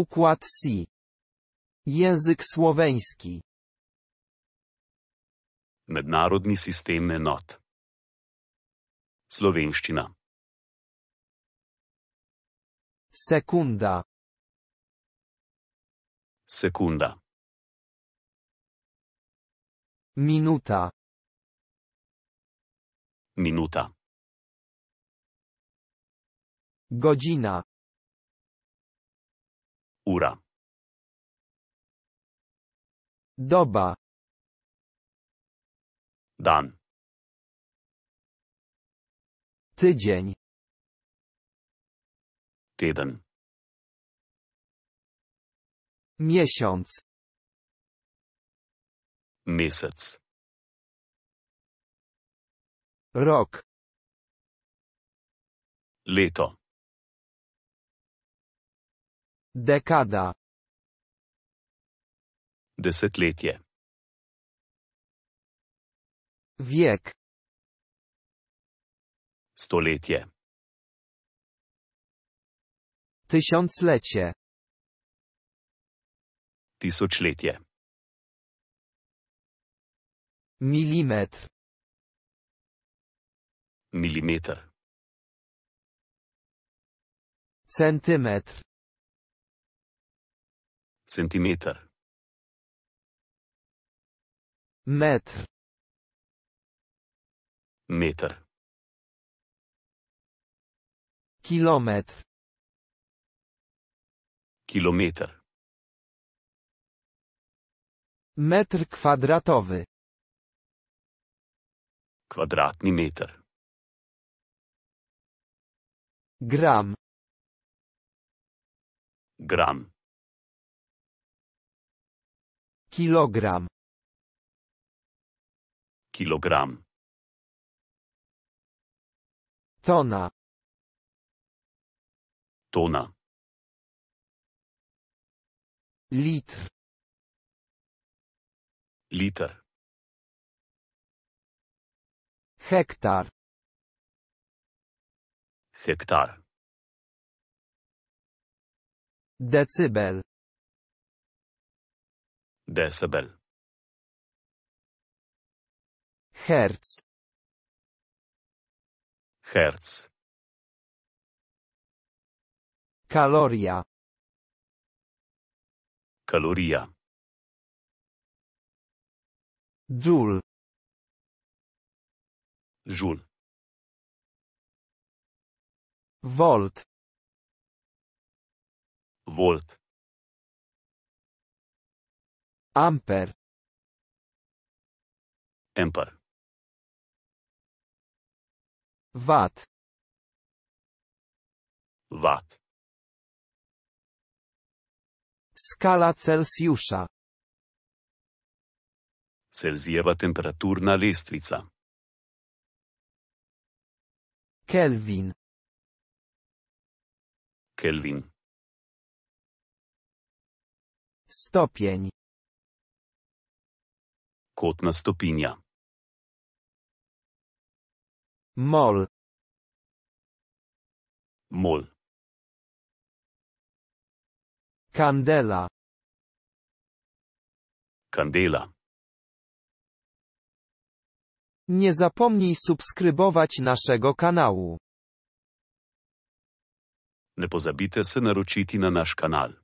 Układ SI. Język słoweński. Mednarodni sistem enot. Slovenščina. Sekunda. Sekunda. Minuta. Minuta. Godzina. Ura. Doba. Dan. Tydzień. Tyden. Miesiąc. Miesiąc. Rok. Leto. Dekada. Desetletje. Wiek. Stoletje. Tysiąclecie. Tisočletje. Milimetr. Milimeter. Centymetr. centimeter. Metr. Meter. Kilometr. Kilometer. Metr kvadratowy. Kwadratny meter. Gram. Gram. Kilogram. Kilogram. Tona. Tona. Litr. Liter. Hektar. Hektar. Decybel. decibel hertz hertz kaloria kaloria joule joule volt volt Amper. Amper. Watt. Watt. Skala Celsjusza. Celzijeva temperaturna lestvica. Kelvin. Kelvin. Stopień. Kłótna stopinja. Mol. Mol. Candela. Candela. Nie zapomnij subskrybować naszego kanału. Не позабійте се наручити на наш канал.